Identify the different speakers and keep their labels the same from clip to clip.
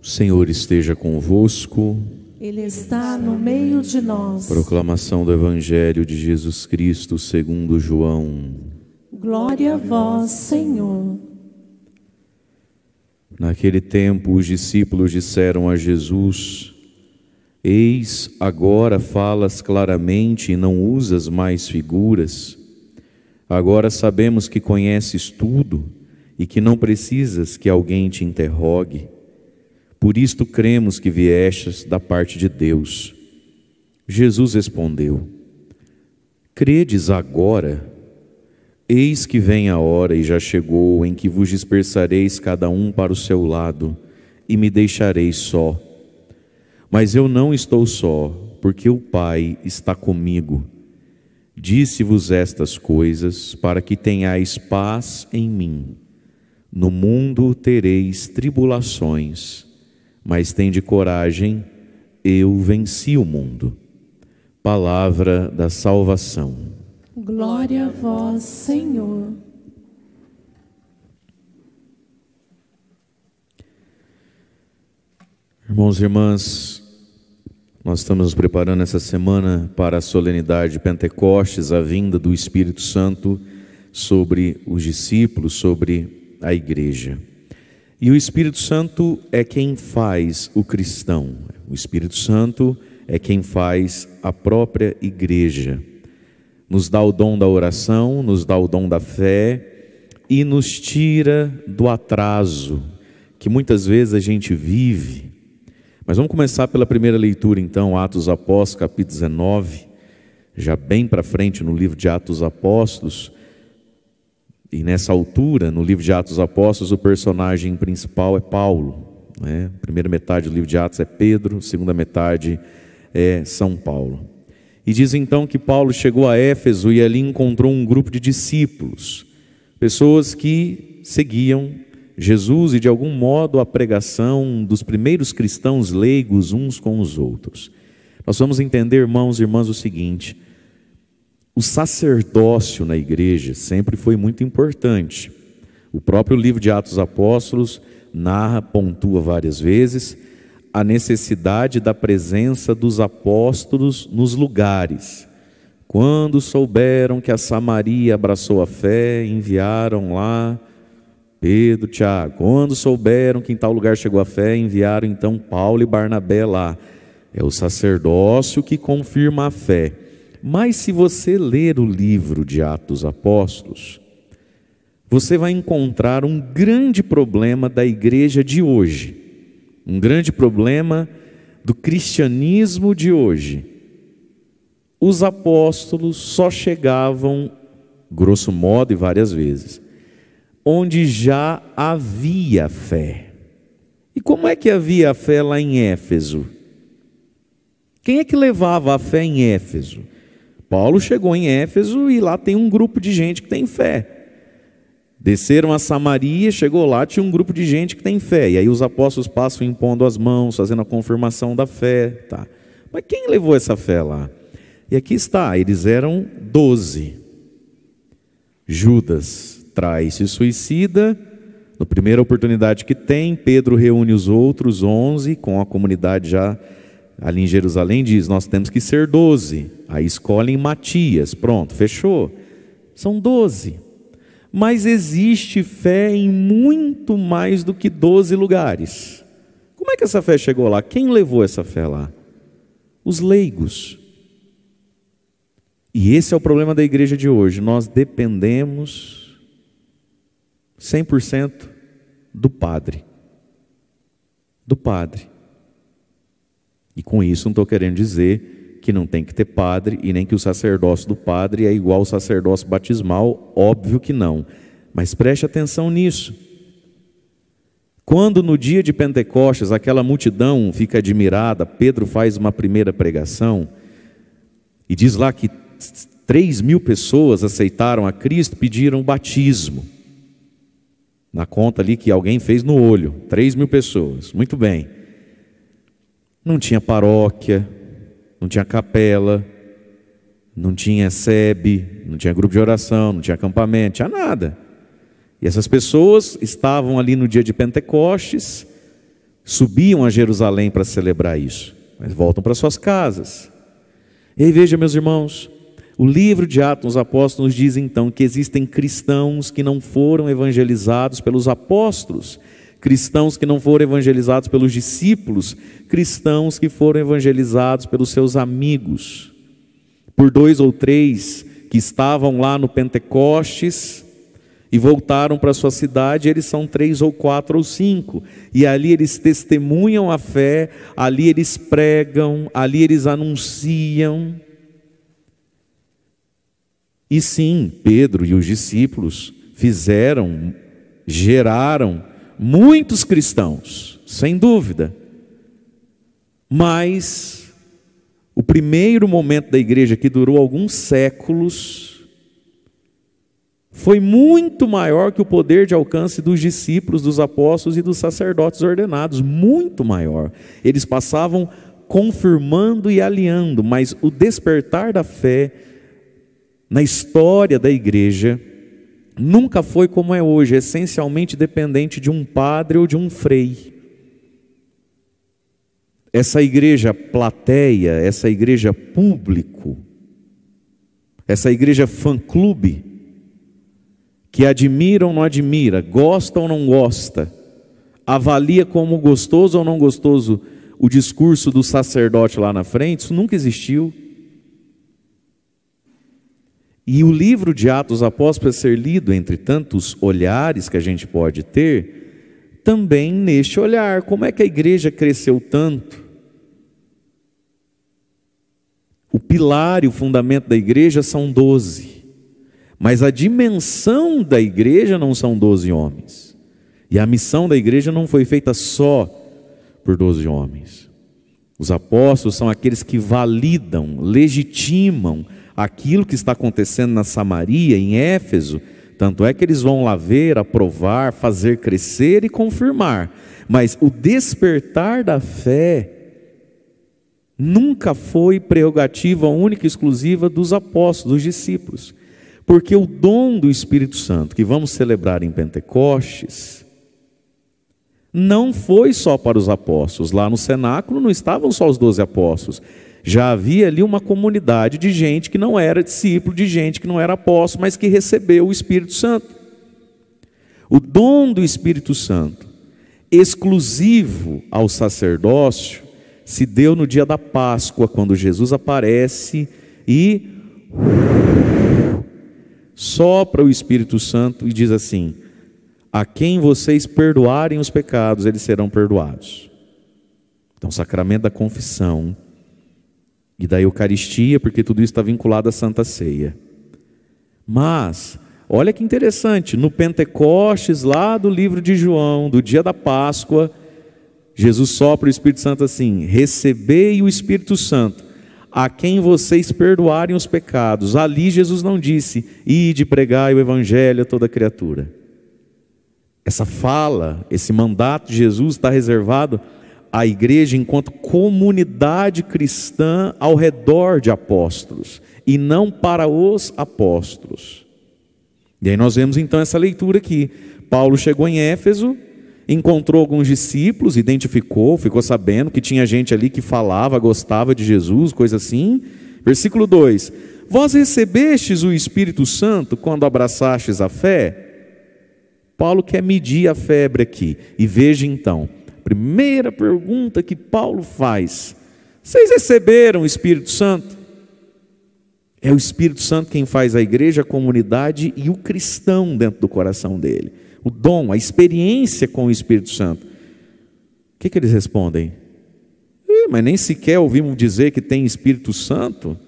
Speaker 1: O Senhor esteja convosco. Ele está no meio de nós. Proclamação do Evangelho de Jesus Cristo segundo João. Glória a vós, Senhor. Naquele tempo, os discípulos disseram a Jesus: Eis agora falas claramente e não usas mais figuras. Agora sabemos que conheces tudo e que não precisas que alguém te interrogue. Por isto cremos que viestes da parte de Deus. Jesus respondeu: Credes agora? Eis que vem a hora e já chegou em que vos dispersareis cada um para o seu lado e me deixareis só. Mas eu não estou só, porque o Pai está comigo. Disse-vos estas coisas para que tenhais paz em mim. No mundo tereis tribulações mas de coragem, eu venci o mundo. Palavra da salvação. Glória a vós, Senhor. Irmãos e irmãs, nós estamos nos preparando essa semana para a solenidade de Pentecostes, a vinda do Espírito Santo sobre os discípulos, sobre a igreja. E o Espírito Santo é quem faz o cristão. O Espírito Santo é quem faz a própria igreja. Nos dá o dom da oração, nos dá o dom da fé e nos tira do atraso que muitas vezes a gente vive. Mas vamos começar pela primeira leitura, então, Atos Apóstolos, capítulo 19, já bem para frente no livro de Atos Apóstolos. E nessa altura, no livro de Atos dos Apóstolos, o personagem principal é Paulo. Né? Primeira metade do livro de Atos é Pedro, segunda metade é São Paulo. E diz então que Paulo chegou a Éfeso e ali encontrou um grupo de discípulos, pessoas que seguiam Jesus e de algum modo a pregação dos primeiros cristãos leigos uns com os outros. Nós vamos entender, irmãos e irmãs, o seguinte: o sacerdócio na igreja sempre foi muito importante. O próprio livro de Atos Apóstolos narra, pontua várias vezes, a necessidade da presença dos apóstolos nos lugares. Quando souberam que a Samaria abraçou a fé, enviaram lá Pedro, Tiago. Quando souberam que em tal lugar chegou a fé, enviaram então Paulo e Barnabé lá. É o sacerdócio que confirma a fé. Mas se você ler o livro de Atos Apóstolos, você vai encontrar um grande problema da igreja de hoje, um grande problema do cristianismo de hoje. Os apóstolos só chegavam, grosso modo e várias vezes, onde já havia fé. E como é que havia fé lá em Éfeso? Quem é que levava a fé em Éfeso? Paulo chegou em Éfeso e lá tem um grupo de gente que tem fé. Desceram a Samaria, chegou lá, tinha um grupo de gente que tem fé. E aí os apóstolos passam impondo as mãos, fazendo a confirmação da fé. Tá. Mas quem levou essa fé lá? E aqui está, eles eram doze. Judas trai, se suicida. Na primeira oportunidade que tem, Pedro reúne os outros onze, com a comunidade já ali em Jerusalém diz: Nós temos que ser doze. Aí escolhem Matias, pronto, fechou. São doze. Mas existe fé em muito mais do que doze lugares. Como é que essa fé chegou lá? Quem levou essa fé lá? Os leigos. E esse é o problema da igreja de hoje. Nós dependemos 100% do padre. Do padre. E com isso não estou querendo dizer que não tem que ter padre e nem que o sacerdócio do padre é igual ao sacerdócio batismal, óbvio que não. Mas preste atenção nisso. Quando no dia de Pentecostes aquela multidão fica admirada, Pedro faz uma primeira pregação e diz lá que 3 mil pessoas aceitaram a Cristo, pediram batismo. Na conta ali que alguém fez no olho, 3 mil pessoas, muito bem. Não tinha paróquia, não tinha capela, não tinha sebe, não tinha grupo de oração, não tinha acampamento, não tinha nada. E essas pessoas estavam ali no dia de Pentecostes, subiam a Jerusalém para celebrar isso, mas voltam para suas casas. E aí, veja, meus irmãos, o livro de Atos dos Apóstolos diz então que existem cristãos que não foram evangelizados pelos apóstolos, cristãos que não foram evangelizados pelos discípulos, cristãos que foram evangelizados pelos seus amigos, por dois ou três que estavam lá no Pentecostes e voltaram para sua cidade, eles são três ou quatro ou cinco, e ali eles testemunham a fé, ali eles pregam, ali eles anunciam. E sim, Pedro e os discípulos fizeram, geraram muitos cristãos, sem dúvida. Mas o primeiro momento da igreja, que durou alguns séculos, foi muito maior que o poder de alcance dos discípulos, dos apóstolos e dos sacerdotes ordenados muito maior. Eles passavam confirmando e aliando, mas o despertar da fé na história da igreja nunca foi como é hoje, essencialmente dependente de um padre ou de um frei. Essa igreja plateia, essa igreja público, essa igreja fã-clube, que admira ou não admira, gosta ou não gosta, avalia como gostoso ou não gostoso o discurso do sacerdote lá na frente, isso nunca existiu. E o livro de Atos Apóstolos é ser lido entre tantos olhares que a gente pode ter, também neste olhar. Como é que a igreja cresceu tanto? O pilar e o fundamento da igreja são doze, mas a dimensão da igreja não são doze homens. E a missão da igreja não foi feita só por doze homens. Os apóstolos são aqueles que validam, legitimam, aquilo que está acontecendo na Samaria, em Éfeso. Tanto é que eles vão lá ver, aprovar, fazer crescer e confirmar. Mas o despertar da fé nunca foi prerrogativa única e exclusiva dos apóstolos, dos discípulos. Porque o dom do Espírito Santo, que vamos celebrar em Pentecostes, não foi só para os apóstolos. Lá no cenáculo não estavam só os doze apóstolos. Já havia ali uma comunidade de gente que não era discípulo, de gente que não era apóstolo, mas que recebeu o Espírito Santo. O dom do Espírito Santo, exclusivo ao sacerdócio, se deu no dia da Páscoa, quando Jesus aparece e sopra o Espírito Santo e diz assim: A quem vocês perdoarem os pecados, eles serão perdoados. Então, o sacramento da confissão e da Eucaristia, porque tudo isso está vinculado à Santa Ceia. Mas, olha que interessante, no Pentecostes, lá do livro de João, do dia da Páscoa, Jesus sopra o Espírito Santo assim: Recebei o Espírito Santo, a quem vocês perdoarem os pecados. Ali Jesus não disse: Ide pregai o Evangelho a toda criatura. Essa fala, esse mandato de Jesus está reservado a igreja enquanto comunidade cristã ao redor de apóstolos e não para os apóstolos. E aí nós vemos então essa leitura aqui. Paulo chegou em Éfeso, encontrou alguns discípulos, identificou, ficou sabendo que tinha gente ali que falava, gostava de Jesus, coisa assim. Versículo 2: Vós recebestes o Espírito Santo quando abraçastes a fé? Paulo quer medir a febre aqui. E veja então, Primeira pergunta que Paulo faz: Vocês receberam o Espírito Santo? É o Espírito Santo quem faz a igreja, a comunidade e o cristão dentro do coração dele. O dom, a experiência com o Espírito Santo. O que, que eles respondem? Mas nem sequer ouvimos dizer que tem Espírito Santo.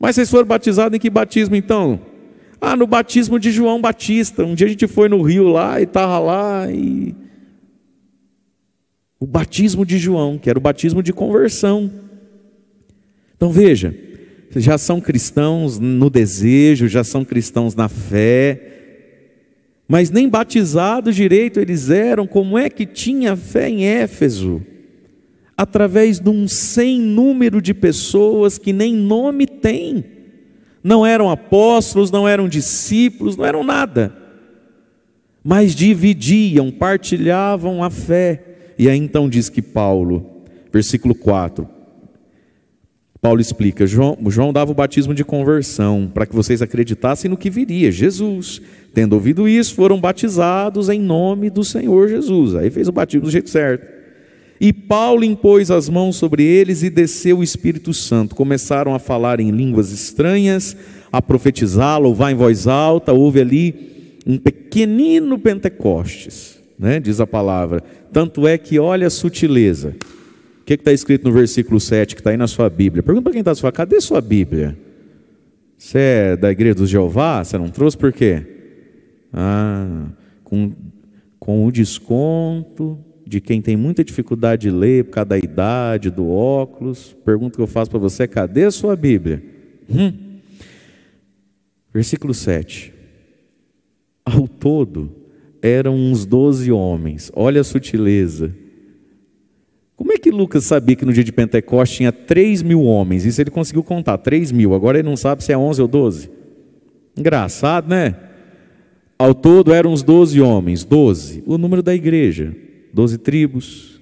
Speaker 1: Mas vocês foram batizados em que batismo então? Ah, no batismo de João Batista. Um dia a gente foi no Rio lá e estava lá e o batismo de João, que era o batismo de conversão. Então veja, já são cristãos no desejo, já são cristãos na fé, mas nem batizados direito eles eram, como é que tinha fé em Éfeso? Através de um sem número de pessoas que nem nome tem, não eram apóstolos, não eram discípulos, não eram nada, mas dividiam, partilhavam a fé e aí então diz que Paulo, versículo 4, Paulo explica: João, João dava o batismo de conversão, para que vocês acreditassem no que viria, Jesus. Tendo ouvido isso, foram batizados em nome do Senhor Jesus. Aí fez o batismo do jeito certo. E Paulo impôs as mãos sobre eles e desceu o Espírito Santo. Começaram a falar em línguas estranhas, a profetizar, louvar em voz alta. Houve ali um pequenino Pentecostes né? diz a palavra. Tanto é que olha a sutileza. O que está escrito no versículo 7 que está aí na sua Bíblia? Pergunta para quem está na sua cadê sua Bíblia? Você é da igreja dos Jeová? Você não trouxe por quê? Ah, com, com o desconto de quem tem muita dificuldade de ler por causa da idade, do óculos. Pergunta que eu faço para você: cadê a sua Bíblia? Hum. Versículo 7. Ao todo, eram uns doze homens. Olha a sutileza. Como é que Lucas sabia que no dia de Pentecostes tinha 3 mil homens? Isso ele conseguiu contar, 3 mil. Agora ele não sabe se é 11 ou 12. Engraçado, né? Ao todo eram uns 12 homens, 12. O número da igreja: 12 tribos,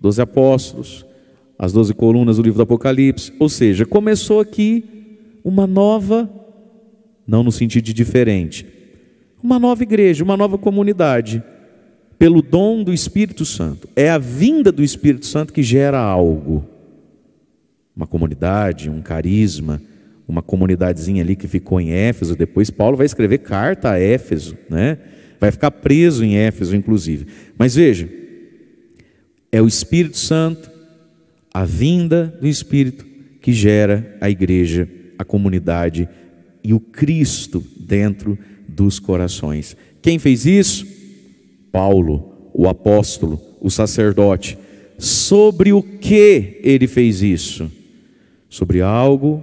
Speaker 1: 12 apóstolos, as 12 colunas do livro do Apocalipse. Ou seja, começou aqui uma nova, não no sentido de diferente, uma nova igreja, uma nova comunidade, pelo dom do Espírito Santo. É a vinda do Espírito Santo que gera algo. Uma comunidade, um carisma, uma comunidadezinha ali que ficou em Éfeso, depois Paulo vai escrever carta a Éfeso, né? Vai ficar preso em Éfeso, inclusive. Mas veja, é o Espírito Santo, a vinda do Espírito que gera a igreja, a comunidade e o Cristo dentro da dos corações. Quem fez isso? Paulo, o apóstolo, o sacerdote. Sobre o que ele fez isso? Sobre algo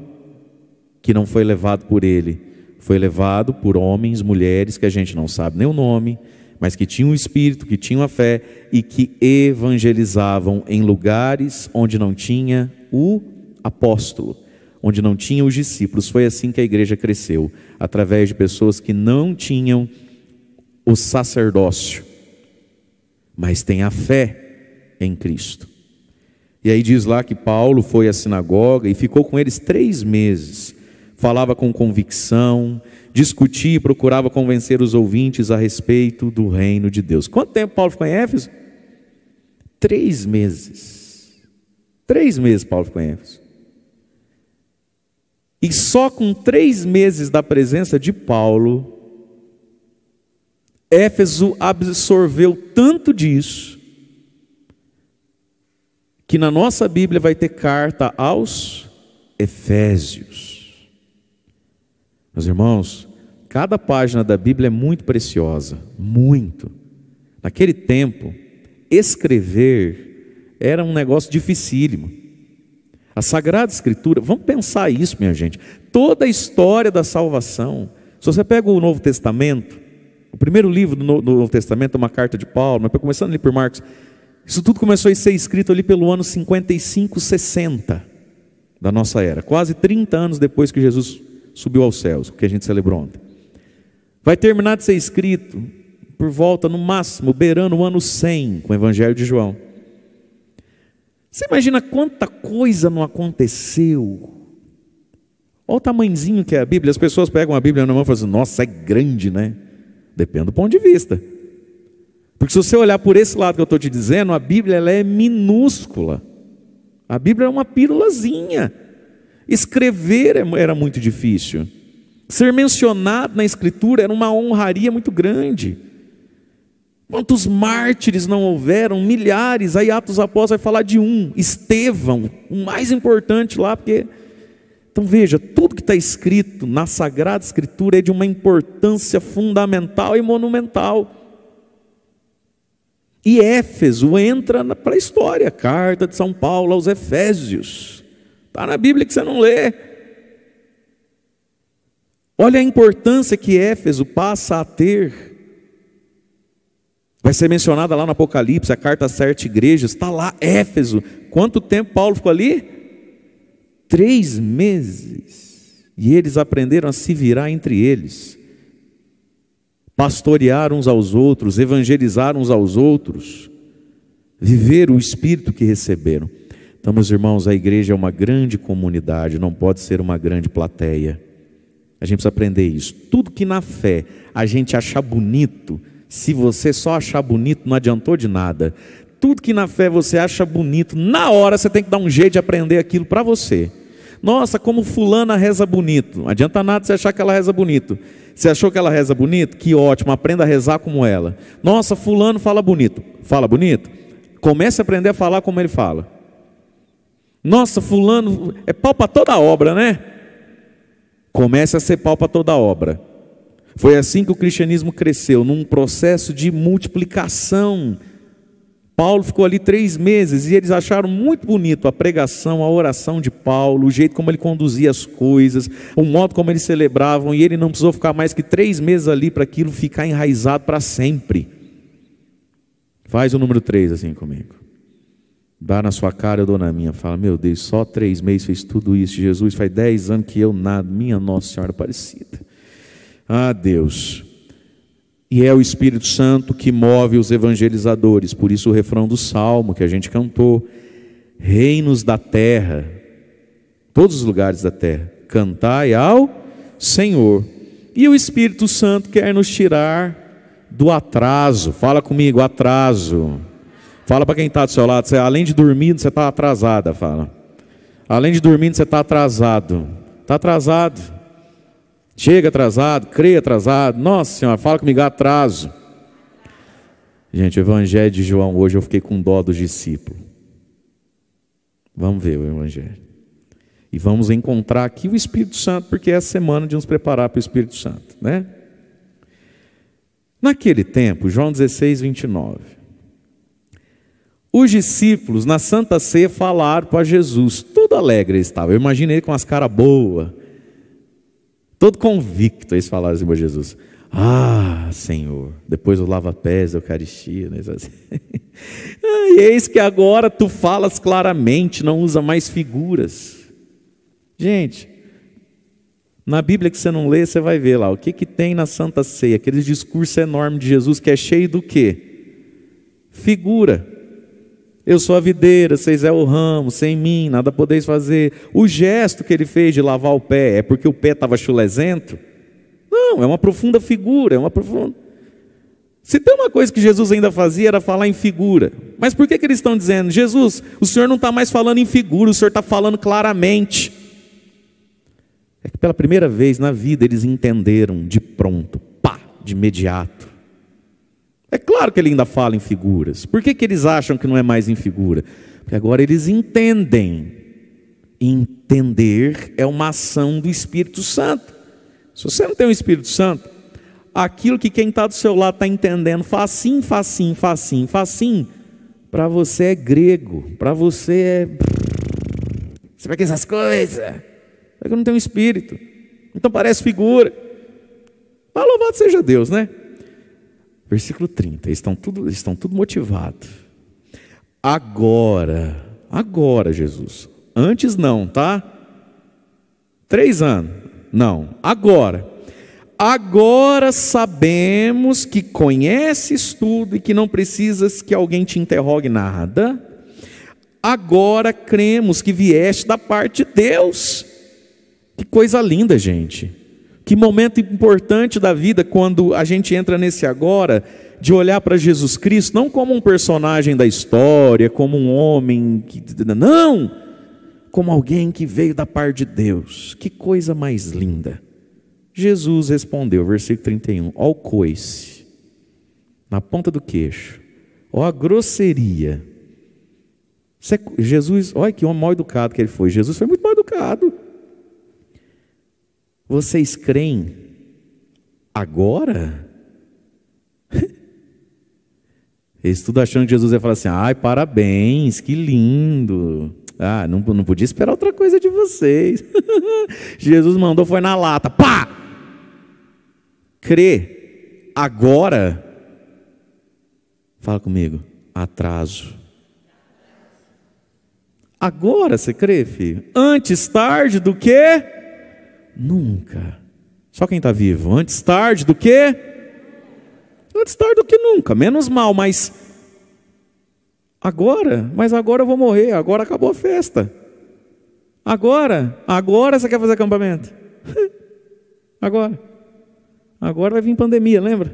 Speaker 1: que não foi levado por ele, foi levado por homens, mulheres que a gente não sabe nem o nome, mas que tinham o espírito, que tinham a fé e que evangelizavam em lugares onde não tinha o apóstolo onde não tinham os discípulos. Foi assim que a igreja cresceu, através de pessoas que não tinham o sacerdócio, mas têm a fé em Cristo. E aí diz lá que Paulo foi à sinagoga e ficou com eles três meses. Falava com convicção, discutia e procurava convencer os ouvintes a respeito do reino de Deus. Quanto tempo Paulo ficou em Éfeso? Três meses. Três meses Paulo ficou em Éfeso. E só com três meses da presença de Paulo, Éfeso absorveu tanto disso, que na nossa Bíblia vai ter carta aos Efésios. Meus irmãos, cada página da Bíblia é muito preciosa, muito. Naquele tempo, escrever era um negócio dificílimo. A Sagrada Escritura, vamos pensar isso, minha gente. Toda a história da salvação. Se você pega o Novo Testamento, o primeiro livro do Novo Testamento é uma carta de Paulo, mas começando ali por Marcos, isso tudo começou a ser escrito ali pelo ano 55, 60 da nossa era, quase 30 anos depois que Jesus subiu aos céus, o que a gente celebrou ontem. Vai terminar de ser escrito por volta, no máximo, beirando o ano 100, com o Evangelho de João. Você imagina quanta coisa não aconteceu? Olha o tamanzinho que é a Bíblia. As pessoas pegam a Bíblia na mão e falam assim, nossa, é grande, né? Depende do ponto de vista. Porque se você olhar por esse lado que eu estou te dizendo, a Bíblia ela é minúscula. A Bíblia é uma pílulazinha. Escrever é era muito difícil. Ser mencionado na Escritura era uma honraria muito grande. Quantos mártires não houveram? Milhares. Aí Atos Após vai falar de um, Estevão, o mais importante lá, porque. Então veja, tudo que está escrito na Sagrada Escritura é de uma importância fundamental e monumental. E Éfeso entra para a história, carta de São Paulo aos Efésios. Está na Bíblia que você não lê. Olha a importância que Éfeso passa a ter vai ser mencionada lá no Apocalipse, a carta às sete igrejas, está lá Éfeso. Quanto tempo Paulo ficou ali? Três meses. E eles aprenderam a se virar entre eles, pastorear uns aos outros, evangelizar uns aos outros, viver o espírito que receberam. Então, meus irmãos, a igreja é uma grande comunidade, não pode ser uma grande plateia. A gente precisa aprender isso. Tudo que na fé a gente achar bonito, se você só achar bonito, não adiantou de nada. Tudo que na fé você acha bonito, na hora você tem que dar um jeito de aprender aquilo para você. Nossa, como fulana reza bonito. Não adianta nada você achar que ela reza bonito. Você achou que ela reza bonito? Que ótimo, aprenda a rezar como ela. Nossa, fulano fala bonito. Fala bonito? Comece a aprender a falar como ele fala. Nossa, fulano é pau para toda obra, né? Comece a ser pau para toda obra. Foi assim que o cristianismo cresceu, num processo de multiplicação. Paulo ficou ali três meses e eles acharam muito bonito a pregação, a oração de Paulo, o jeito como ele conduzia as coisas, o modo como eles celebravam, e ele não precisou ficar mais que três meses ali para aquilo ficar enraizado para sempre. Faz o número três assim comigo. Dá na sua cara, eu dou na minha. Fala, meu Deus, só três meses fez tudo isso. Jesus faz dez anos que eu nada. Minha Nossa Senhora Aparecida. Ah, Deus. E é o Espírito Santo que move os evangelizadores, por isso o refrão do salmo que a gente cantou: Reinos da terra, todos os lugares da terra, cantai ao Senhor. E o Espírito Santo quer nos tirar do atraso. Fala comigo, atraso. Fala para quem está do seu lado, você, além de dormindo, você está atrasada, fala. Além de dormindo, você está atrasado. Está atrasado. Chega atrasado, crê atrasado. Nossa Senhora, fala comigo, atraso. Gente, o Evangelho de João, hoje eu fiquei com dó dos discípulos. Vamos ver o Evangelho. E vamos encontrar aqui o Espírito Santo, porque é a semana de nos preparar para o Espírito Santo, né? Naquele tempo, João 16, 29. Os discípulos na Santa Ceia falaram para Jesus, tudo alegre estava. Eu imaginei com as caras boas, todo convicto, eles falaram assim para Jesus: Ah, Senhor, depois o lava pés a Eucaristia. Né? e eis que agora tu falas claramente, não usa mais figuras. Gente, na Bíblia que você não lê, você vai ver lá o que, que tem na Santa Ceia, aquele discurso enorme de Jesus que é cheio do quê? Figura. Eu sou a videira, vocês é o ramo, sem mim nada podeis fazer. O gesto que ele fez de lavar o pé é porque o pé estava chulezento? Não, é uma profunda figura, é uma profunda. Se tem uma coisa que Jesus ainda fazia era falar em figura. Mas por que, que eles estão dizendo, Jesus, o senhor não está mais falando em figura, o senhor está falando claramente? É que pela primeira vez na vida eles entenderam de pronto, pá, de imediato é claro que ele ainda fala em figuras. Por que, que eles acham que não é mais em figura? Porque agora eles entendem. Entender é uma ação do Espírito Santo. Se você não tem o Espírito Santo, aquilo que quem está do seu lado está entendendo, facinho, facinho, facinho, facinho, para você é grego, para você é. Você vai essas coisas. Porque é não tem o Espírito. Então parece figura. Mas louvado seja Deus, né? Versículo 30. Eles estão tudo, estão tudo motivados. Agora, agora, Jesus. Antes não, tá? Três anos. Não, agora. Agora sabemos que conheces tudo e que não precisas que alguém te interrogue nada. Agora cremos que vieste da parte de Deus. Que coisa linda, gente. Que momento importante da vida quando a gente entra nesse agora de olhar para Jesus Cristo não como um personagem da história, como um homem que não, como alguém que veio da parte de Deus. Que coisa mais linda. Jesus respondeu, versículo 31, ao coice na ponta do queixo. Ó a grosseria. Jesus, olha que homem mal educado que ele foi. Jesus foi muito mal educado. Vocês creem agora? Eles tudo achando que Jesus ia falar assim: ai, parabéns, que lindo. Ah, não, não podia esperar outra coisa de vocês. Jesus mandou, foi na lata, pá! Crê agora. Fala comigo, atraso. Agora você crê, filho? Antes tarde do que? nunca. Só quem está vivo. Antes tarde do que? Antes tarde do que nunca. Menos mal, mas agora, mas agora eu vou morrer, agora acabou a festa. Agora, agora você quer fazer acampamento? agora. Agora vai vir pandemia, lembra?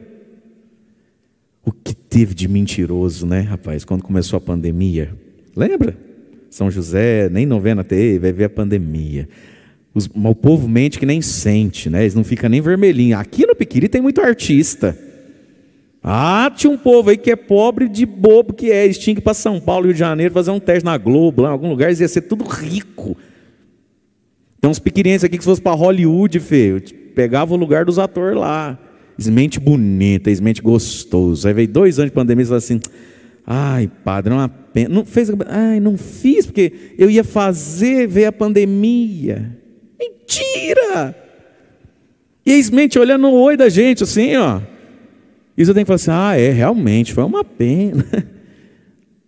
Speaker 1: O que teve de mentiroso, né, rapaz, quando começou a pandemia? Lembra? São José, nem novena teve, vai ver a pandemia. Os, o povo mente que nem sente, né? Eles não ficam nem vermelhinhos. Aqui no Piquiri tem muito artista. Ah, tinha um povo aí que é pobre de bobo que é. Eles tinham que ir para São Paulo, Rio de Janeiro, fazer um teste na Globo, lá em algum lugar, eles iam ser tudo rico. Tem uns piquirenses aqui que se fosse para Hollywood, feio, pegava o lugar dos atores lá. Esmente bonita, esmente gostoso. Aí veio dois anos de pandemia e falou assim: ai, padre, não é uma pena. Não fez, ai, não fiz, porque eu ia fazer, veio a pandemia. Mentira! E a Smith olhando o oi da gente, assim, ó. E você tem que falar assim: ah, é, realmente, foi uma pena.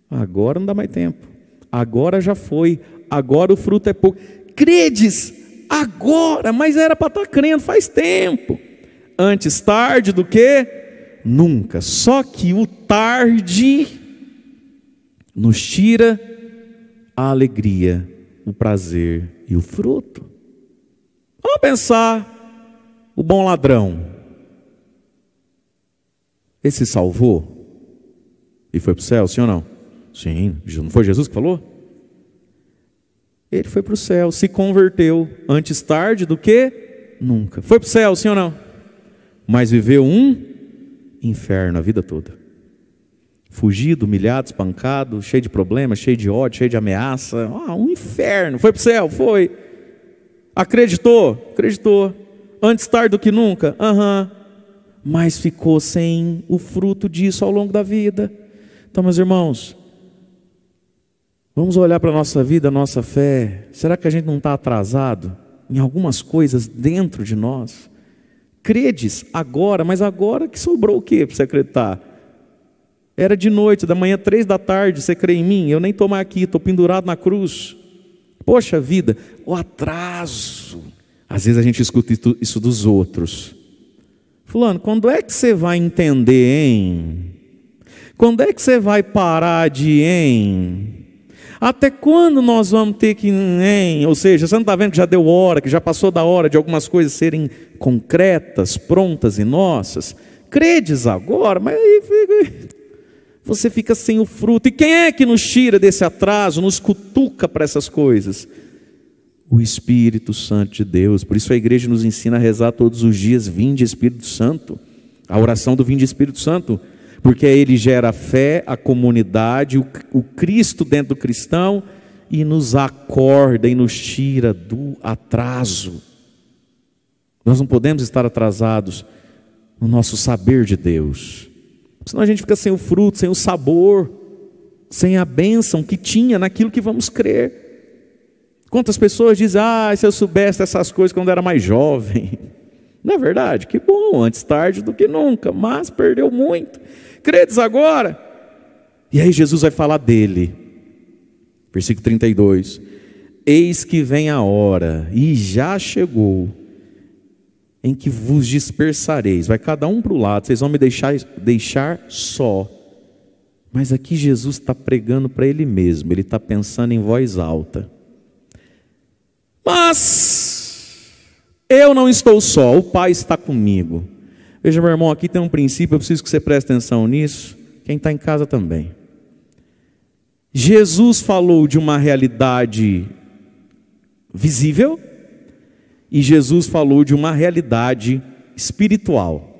Speaker 1: Agora não dá mais tempo. Agora já foi. Agora o fruto é pouco. Credes, agora, mas era para estar tá crendo faz tempo. Antes tarde do que nunca. Só que o tarde nos tira a alegria, o prazer e o fruto. Vamos pensar o bom ladrão. Ele se salvou e foi para o céu, sim ou não? Sim, não foi Jesus que falou? Ele foi para o céu, se converteu antes tarde do que nunca. Foi para o céu, sim ou não? Mas viveu um inferno a vida toda. Fugido, humilhado, espancado, cheio de problemas, cheio de ódio, cheio de ameaça. Ah, um inferno. Foi para o céu, foi. Acreditou? Acreditou. Antes tarde do que nunca? Aham. Uhum. Mas ficou sem o fruto disso ao longo da vida. Então, meus irmãos, vamos olhar para a nossa vida, a nossa fé. Será que a gente não está atrasado em algumas coisas dentro de nós? Credes agora, mas agora que sobrou o que para você acreditar? Era de noite, da manhã, três da tarde, você crê em mim? Eu nem estou mais aqui, estou pendurado na cruz. Poxa vida, o atraso. Às vezes a gente escuta isso dos outros. Fulano, quando é que você vai entender, hein? Quando é que você vai parar de, hein? Até quando nós vamos ter que, hein? Ou seja, você não está vendo que já deu hora, que já passou da hora de algumas coisas serem concretas, prontas e nossas? Credes agora, mas você fica sem o fruto. E quem é que nos tira desse atraso, nos cutuca para essas coisas? O Espírito Santo de Deus. Por isso a igreja nos ensina a rezar todos os dias: Vinde Espírito Santo. A oração do Vinde Espírito Santo. Porque ele gera a fé, a comunidade, o, o Cristo dentro do cristão e nos acorda e nos tira do atraso. Nós não podemos estar atrasados no nosso saber de Deus Senão a gente fica sem o fruto, sem o sabor, sem a bênção que tinha naquilo que vamos crer. Quantas pessoas dizem, ah, se eu soubesse essas coisas quando era mais jovem. Não é verdade? Que bom, antes tarde do que nunca, mas perdeu muito. Credes agora. E aí Jesus vai falar dele. Versículo 32. Eis que vem a hora, e já chegou, em que vos dispersareis. Vai cada um para o lado, vocês vão me deixar, deixar só. Mas aqui Jesus está pregando para ele mesmo, ele está pensando em voz alta. Mas eu não estou só, o Pai está comigo. Veja, meu irmão, aqui tem um princípio, eu preciso que você preste atenção nisso, quem está em casa também. Jesus falou de uma realidade visível, e Jesus falou de uma realidade espiritual.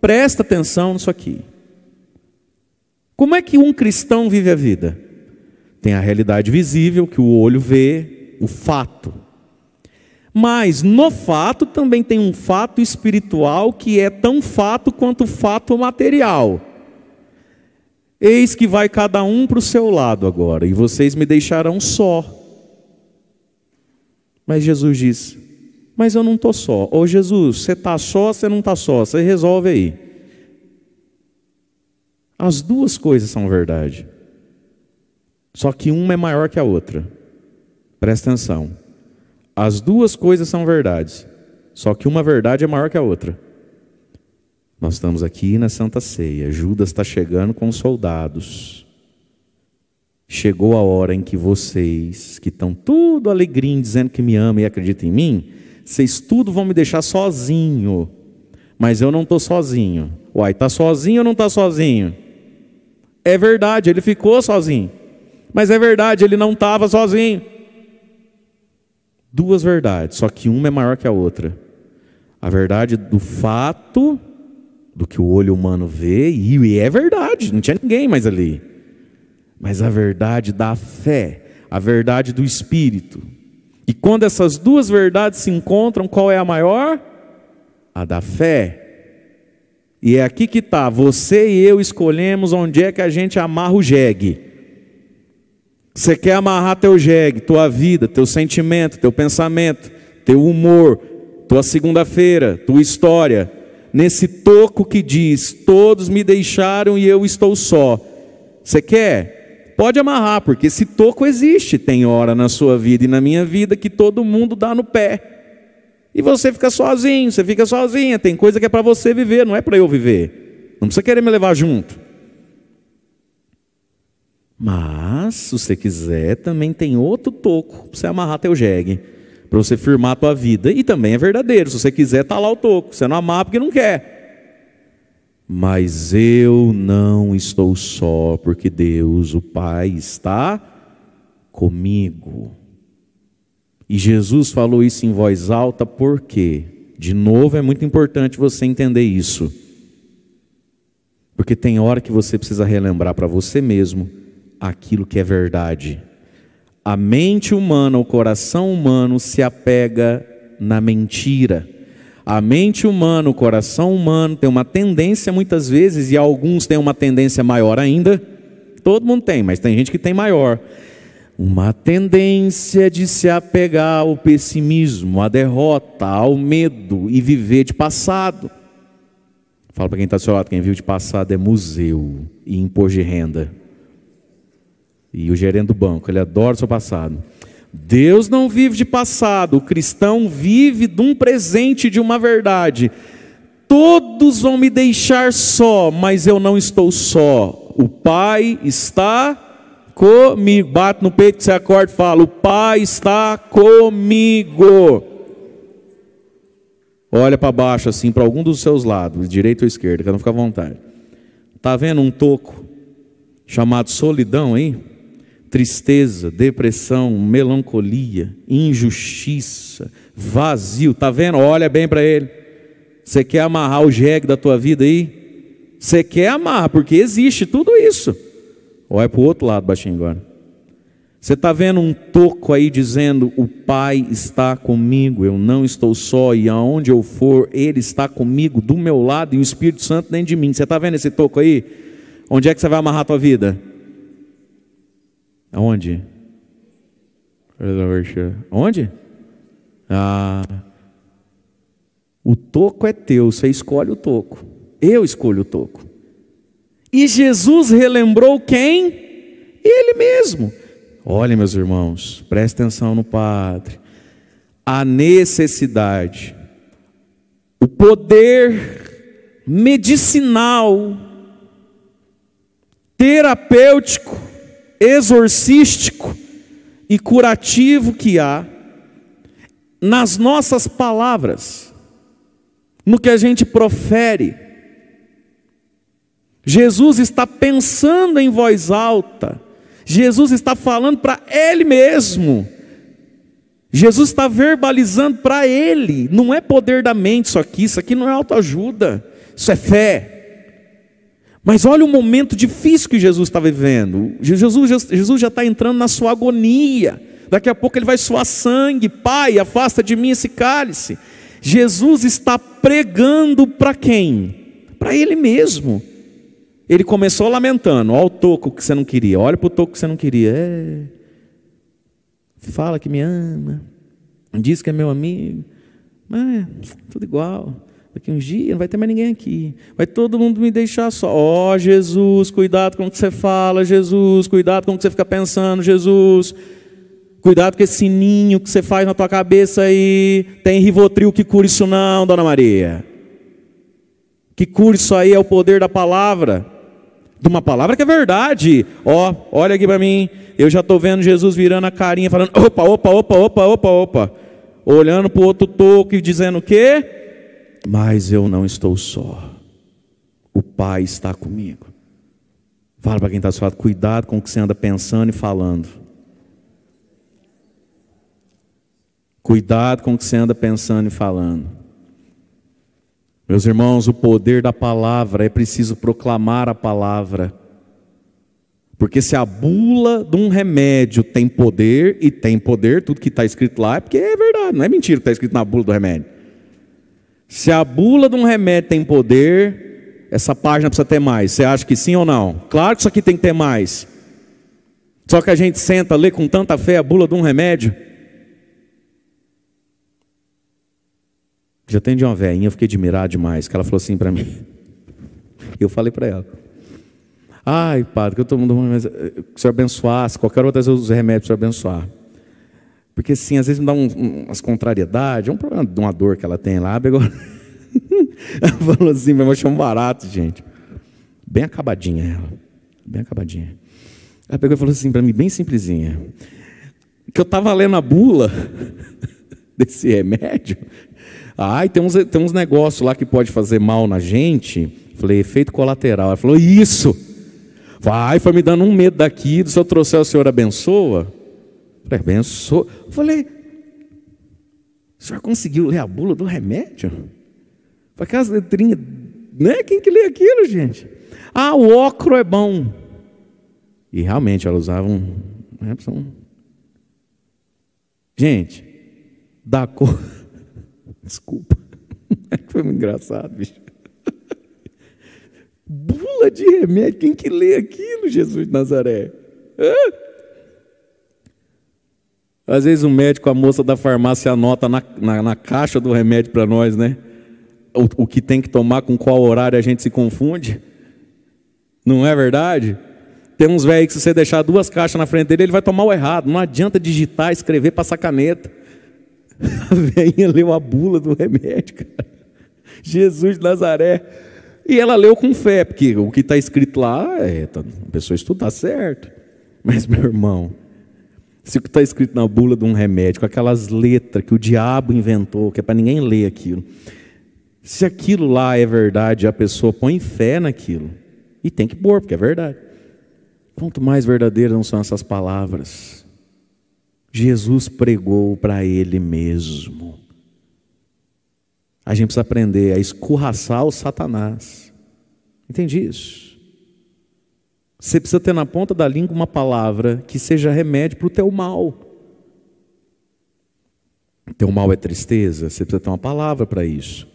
Speaker 1: Presta atenção nisso aqui. Como é que um cristão vive a vida? Tem a realidade visível, que o olho vê, o fato. Mas no fato também tem um fato espiritual que é tão fato quanto fato material. Eis que vai cada um para o seu lado agora, e vocês me deixarão só. Mas Jesus diz: mas eu não estou só. Ô Jesus, você está só, você não está só, você resolve aí. As duas coisas são verdade. Só que uma é maior que a outra. Presta atenção. As duas coisas são verdades. Só que uma verdade é maior que a outra. Nós estamos aqui na Santa Ceia. Judas está chegando com soldados. Chegou a hora em que vocês, que estão tudo alegrinho, dizendo que me amam e acreditam em mim, vocês tudo vão me deixar sozinho. Mas eu não estou sozinho. Uai, está sozinho ou não está sozinho? É verdade, ele ficou sozinho. Mas é verdade, ele não estava sozinho. Duas verdades, só que uma é maior que a outra. A verdade do fato, do que o olho humano vê, e é verdade, não tinha ninguém mais ali. Mas a verdade da fé, a verdade do espírito, e quando essas duas verdades se encontram, qual é a maior? A da fé. E é aqui que está: você e eu escolhemos onde é que a gente amarra o jegue. Você quer amarrar teu jegue, tua vida, teu sentimento, teu pensamento, teu humor, tua segunda-feira, tua história, nesse toco que diz: todos me deixaram e eu estou só. Você quer? Pode amarrar, porque esse toco existe. Tem hora na sua vida e na minha vida que todo mundo dá no pé. E você fica sozinho, você fica sozinha. Tem coisa que é para você viver, não é para eu viver. Não precisa querer me levar junto. Mas, se você quiser, também tem outro toco para você amarrar teu jegue, para você firmar a tua vida. E também é verdadeiro. Se você quiser, tá lá o toco. Você não amar porque não quer. Mas eu não estou só, porque Deus, o Pai, está comigo. E Jesus falou isso em voz alta, por quê? De novo, é muito importante você entender isso. Porque tem hora que você precisa relembrar para você mesmo aquilo que é verdade. A mente humana, o coração humano se apega na mentira a mente humana, o coração humano tem uma tendência muitas vezes, e alguns têm uma tendência maior ainda. Todo mundo tem, mas tem gente que tem maior. Uma tendência de se apegar ao pessimismo, à derrota, ao medo e viver de passado. Fala para quem está do seu lado, quem viu de passado é museu e imposto de renda. E o gerente do banco, ele adora o seu passado. Deus não vive de passado, o cristão vive de um presente, de uma verdade. Todos vão me deixar só, mas eu não estou só. O Pai está comigo. Bate no peito, você acorda e fala: O Pai está comigo. Olha para baixo, assim, para algum dos seus lados, direito ou esquerdo, que não fica à vontade. Tá vendo um toco chamado solidão aí? tristeza, depressão, melancolia, injustiça, vazio. Tá vendo? Olha bem para ele. Você quer amarrar o jegue da tua vida aí? Você quer amarrar, porque existe tudo isso. Olha para o outro lado, baixinho agora. Você está vendo um toco aí dizendo: O Pai está comigo, eu não estou só, e aonde eu for, Ele está comigo, do meu lado, e o Espírito Santo dentro de mim. Você está vendo esse toco aí? Onde é que você vai amarrar a tua vida? Aonde? Onde? Ah, o toco é teu, você escolhe o toco. Eu escolho o toco. E Jesus relembrou quem? Ele mesmo. Olha, meus irmãos, preste atenção no Padre. A necessidade, o poder medicinal, terapêutico exorcístico e curativo que há nas nossas palavras, no que a gente profere. Jesus está pensando em voz alta, Jesus está falando para Ele mesmo, Jesus está verbalizando para Ele, não é poder da mente isso aqui, isso aqui não é autoajuda, isso é fé. Mas olha o momento difícil que Jesus está vivendo. Jesus, Jesus já está entrando na sua agonia. Daqui a pouco ele vai suar sangue. Pai, afasta de mim esse cálice. Jesus está pregando para quem? Para ele mesmo. Ele começou lamentando: olha o toco que você não queria, olha para o toco que você não queria. É. Fala que me ama, diz que é meu amigo, é, tudo igual. Daqui uns dias não vai ter mais ninguém aqui. Vai todo mundo me deixar só. Ó oh, Jesus, cuidado com o que você fala, Jesus, cuidado com o que você fica pensando, Jesus. Cuidado com esse sininho que você faz na tua cabeça aí. Tem Rivotril que cura isso não, Dona Maria. Que cura isso aí é o poder da palavra. De uma palavra que é verdade. Ó, oh, olha aqui para mim. Eu já estou vendo Jesus virando a carinha, falando, opa, opa, opa, opa, opa, opa. Olhando para o outro toco e dizendo o quê? Mas eu não estou só. O Pai está comigo. Fala para quem está só, cuidado com o que você anda pensando e falando. Cuidado com o que você anda pensando e falando. Meus irmãos, o poder da palavra é preciso proclamar a palavra. Porque se a bula de um remédio tem poder, e tem poder, tudo que está escrito lá, é porque é verdade, não é mentira que está escrito na bula do remédio. Se a bula de um remédio tem poder, essa página precisa ter mais. Você acha que sim ou não? Claro que isso aqui tem que ter mais. Só que a gente senta, ler com tanta fé a bula de um remédio. Já tem uma veinha, eu fiquei admirado demais, que ela falou assim para mim. Eu falei para ela. Ai, padre, que eu estou mundo. Eh, que o senhor abençoasse, qualquer outra vez eu remédios, remédio para o senhor abençoar. Porque sim, às vezes me dá um, um, umas contrariedades, é um problema de uma dor que ela tem lá. Pegou... ela falou assim, mas eu achei barato, gente. Bem acabadinha ela, bem acabadinha. Ela pegou e falou assim para mim, bem simplesinha, que eu tava lendo a bula desse remédio. Ai, ah, tem uns, tem uns negócios lá que pode fazer mal na gente. Falei, efeito colateral. Ela falou, isso! Vai, foi me dando um medo daqui, se eu trouxer o senhor abençoa. Pensou. Falei, o senhor conseguiu ler a bula do remédio? Para aquelas letrinhas, né? Quem que lê aquilo, gente? Ah, o ocro é bom. E realmente, ela usava um. um... Né? Gente, da cor. Desculpa. Foi muito engraçado, bicho. Bula de remédio, quem que lê aquilo, Jesus de Nazaré? Hã? Às vezes o médico, a moça da farmácia anota na, na, na caixa do remédio para nós, né? O, o que tem que tomar, com qual horário a gente se confunde. Não é verdade? Tem uns velhos que se você deixar duas caixas na frente dele, ele vai tomar o errado. Não adianta digitar, escrever, passar caneta. A velhinha leu a bula do remédio, cara. Jesus de Nazaré. E ela leu com fé, porque o que está escrito lá, é, tá, a pessoa estudar certo. Mas, meu irmão, se o que está escrito na bula de um remédio, com aquelas letras que o diabo inventou, que é para ninguém ler aquilo, se aquilo lá é verdade, a pessoa põe fé naquilo. E tem que pôr, porque é verdade. Quanto mais verdadeiras não são essas palavras. Jesus pregou para ele mesmo. A gente precisa aprender a escorraçar o Satanás. Entende isso? Você precisa ter na ponta da língua uma palavra que seja remédio para o teu mal. Teu mal é tristeza, você precisa ter uma palavra para isso.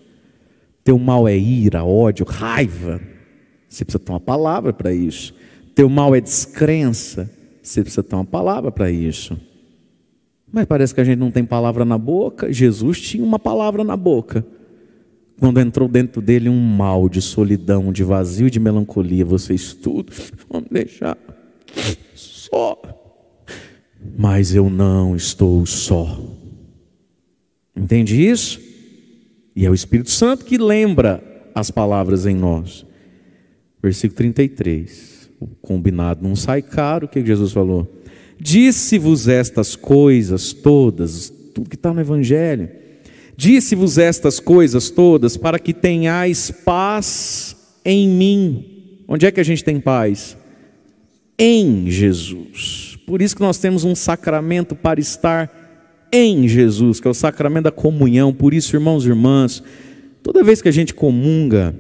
Speaker 1: Teu mal é ira, ódio, raiva, você precisa ter uma palavra para isso. Teu mal é descrença, você precisa ter uma palavra para isso. Mas parece que a gente não tem palavra na boca. Jesus tinha uma palavra na boca quando entrou dentro dele um mal de solidão, de vazio, de melancolia, vocês tudo vão deixar só. Mas eu não estou só. Entende isso? E é o Espírito Santo que lembra as palavras em nós. Versículo 33. O combinado não sai caro, o que Jesus falou? Disse-vos estas coisas todas, tudo que está no Evangelho Disse-vos estas coisas todas para que tenhais paz em mim. Onde é que a gente tem paz? Em Jesus. Por isso que nós temos um sacramento para estar em Jesus, que é o sacramento da comunhão. Por isso, irmãos e irmãs, toda vez que a gente comunga,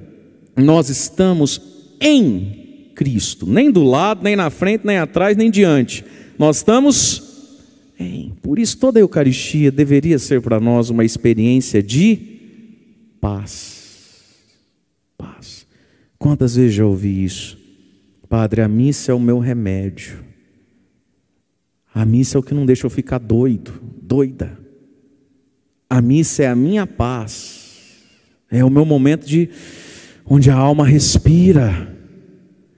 Speaker 1: nós estamos em Cristo, nem do lado, nem na frente, nem atrás, nem diante. Nós estamos por isso, toda a Eucaristia deveria ser para nós uma experiência de paz. Paz. Quantas vezes já ouvi isso? Padre, a missa é o meu remédio. A missa é o que não deixa eu ficar doido, doida. A missa é a minha paz. É o meu momento de onde a alma respira.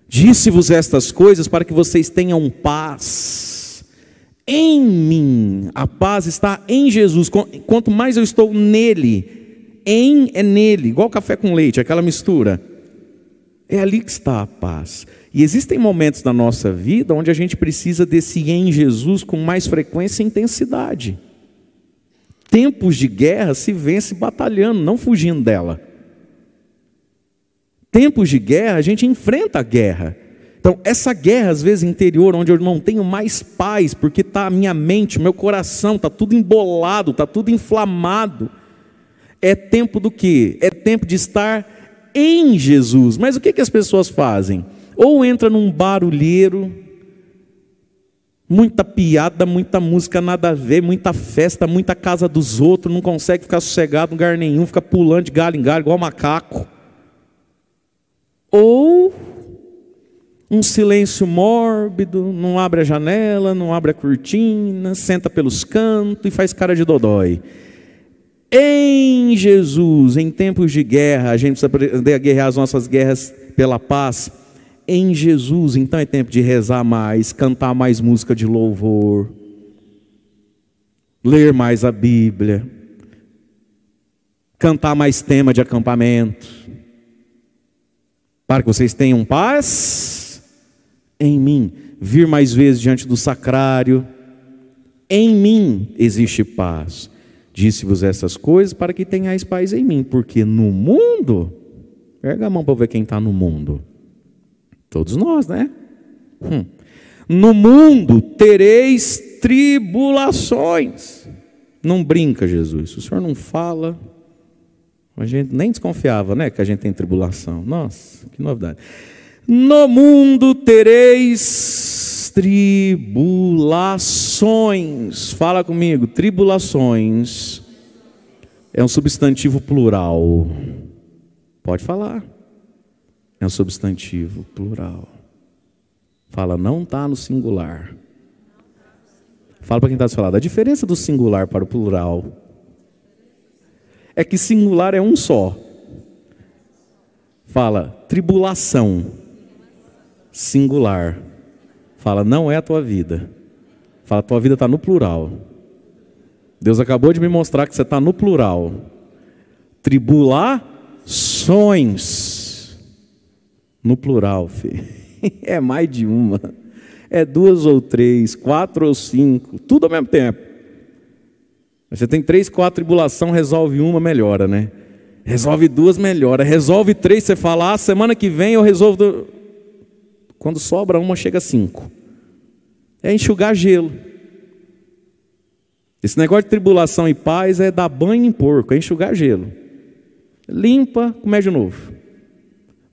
Speaker 1: Disse-vos estas coisas para que vocês tenham paz em mim. A paz está em Jesus. Quanto mais eu estou nele, em é nele, igual café com leite, aquela mistura. É ali que está a paz. E existem momentos da nossa vida onde a gente precisa desse em Jesus com mais frequência e intensidade. Tempos de guerra se vence batalhando, não fugindo dela. Tempos de guerra, a gente enfrenta a guerra. Então, essa guerra, às vezes, interior, onde eu não tenho mais paz, porque está a minha mente, meu coração, está tudo embolado, está tudo inflamado. É tempo do quê? É tempo de estar em Jesus. Mas o que, que as pessoas fazem? Ou entra num barulheiro, muita piada, muita música nada a ver, muita festa, muita casa dos outros, não consegue ficar sossegado em lugar nenhum, fica pulando de galho em galho, igual macaco. Ou um silêncio mórbido, não abre a janela, não abre a cortina, senta pelos cantos e faz cara de dodói. Em Jesus, em tempos de guerra, a gente precisa aprender a guerrear as nossas guerras pela paz. Em Jesus, então é tempo de rezar mais, cantar mais música de louvor, ler mais a Bíblia, cantar mais tema de acampamento, para que vocês tenham paz em mim, vir mais vezes diante do sacrário. Em mim existe paz. Disse-vos essas coisas para que tenhais paz em mim, porque no mundo, erga a mão para ver quem está no mundo. Todos nós, né? Hum. No mundo tereis tribulações. Não brinca, Jesus. O Senhor não fala. A gente nem desconfiava, né, que a gente tem tribulação. Nossa, que novidade. No mundo tereis tribulações. Fala comigo, tribulações é um substantivo plural. Pode falar. É um substantivo plural. Fala, não está no singular. Fala para quem está do falando. A diferença do singular para o plural é que singular é um só. Fala, tribulação singular. Fala, não é a tua vida. Fala, tua vida está no plural. Deus acabou de me mostrar que você está no plural. Tribulações. No plural, filho. É mais de uma. É duas ou três, quatro ou cinco, tudo ao mesmo tempo. Você tem três, quatro tribulação, resolve uma, melhora, né? Resolve duas, melhora. Resolve três, você fala, ah, semana que vem eu resolvo. Quando sobra uma, chega cinco. É enxugar gelo. Esse negócio de tribulação e paz é dar banho em porco, é enxugar gelo. Limpa, comer de novo.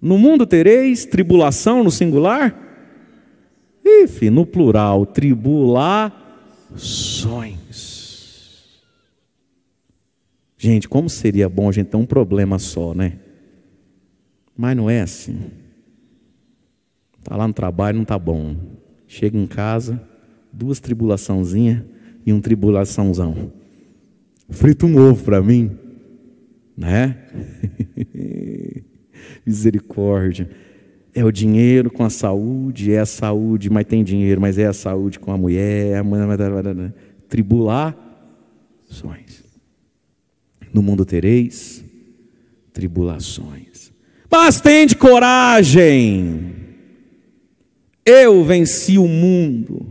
Speaker 1: No mundo tereis tribulação no singular? Ife, no plural, tribulações. Gente, como seria bom a gente ter um problema só, né? Mas não é assim. Está lá no trabalho, não está bom. Chega em casa, duas tribulaçãozinhas e um tribulaçãozão. Frita um ovo para mim, né? Misericórdia. É o dinheiro com a saúde, é a saúde, mas tem dinheiro, mas é a saúde com a mulher, a mulher tribulações. No mundo tereis tribulações. Mas tende coragem eu venci o mundo.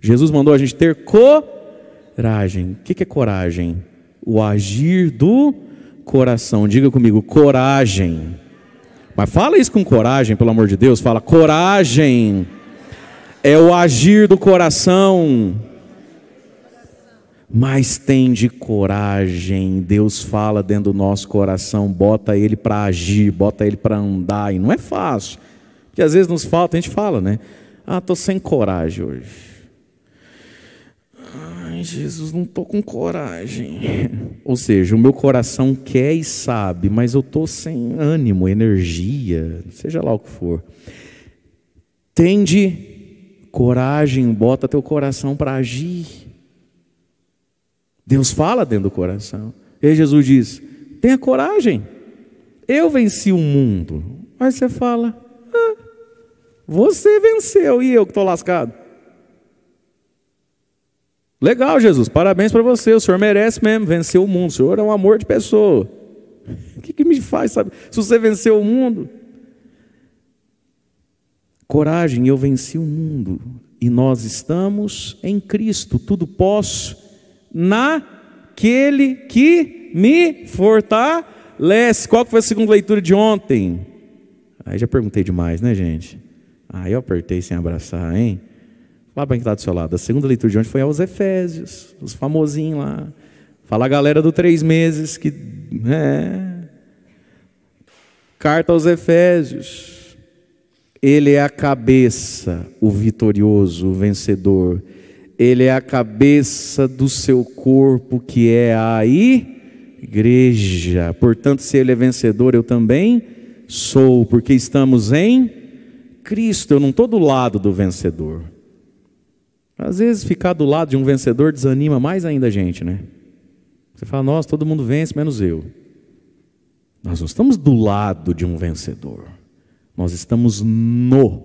Speaker 1: Jesus mandou a gente ter coragem. O que é coragem? O agir do coração. Diga comigo, coragem. Mas fala isso com coragem, pelo amor de Deus. Fala, coragem é o agir do coração. Mas tem de coragem. Deus fala dentro do nosso coração, bota ele para agir, bota ele para andar. E não é fácil. E às vezes nos falta, a gente fala, né? Ah, estou sem coragem hoje. Ai, Jesus, não estou com coragem. Ou seja, o meu coração quer e sabe, mas eu estou sem ânimo, energia, seja lá o que for. Tende coragem, bota teu coração para agir. Deus fala dentro do coração. E Jesus diz: tenha coragem. Eu venci o mundo. Aí você fala: você venceu e eu que estou lascado. Legal, Jesus, parabéns para você. O senhor merece mesmo vencer o mundo. O senhor é um amor de pessoa. O que, que me faz, sabe? Se você venceu o mundo. Coragem, eu venci o mundo. E nós estamos em Cristo. Tudo posso naquele que me fortalece. Qual que foi a segunda leitura de ontem? Aí já perguntei demais, né, gente? Ah, eu apertei sem abraçar, hein? Fala para quem está do seu lado. A segunda leitura de ontem foi aos Efésios, os famosinhos lá. Fala a galera do três meses que. É. Carta aos Efésios. Ele é a cabeça, o vitorioso, o vencedor. Ele é a cabeça do seu corpo, que é a igreja. Portanto, se ele é vencedor, eu também sou, porque estamos em Cristo, eu não estou do lado do vencedor. Às vezes ficar do lado de um vencedor desanima mais ainda a gente, né? Você fala, nossa, todo mundo vence, menos eu. Nós não estamos do lado de um vencedor. Nós estamos no,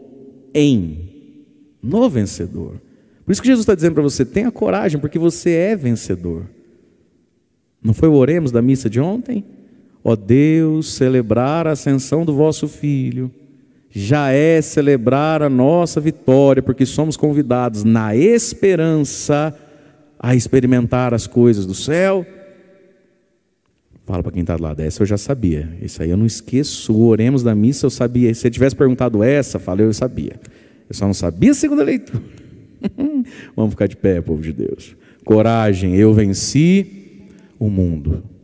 Speaker 1: em, no vencedor. Por isso que Jesus está dizendo para você: tenha coragem, porque você é vencedor. Não foi o oremos da missa de ontem? Ó oh Deus, celebrar a ascensão do vosso Filho já é celebrar a nossa vitória, porque somos convidados na esperança a experimentar as coisas do céu. Fala para quem está do lado, essa eu já sabia, isso aí eu não esqueço, oremos da missa eu sabia, se você tivesse perguntado essa, falei eu sabia, eu só não sabia a segunda leitura. Vamos ficar de pé, povo de Deus. Coragem, eu venci o mundo.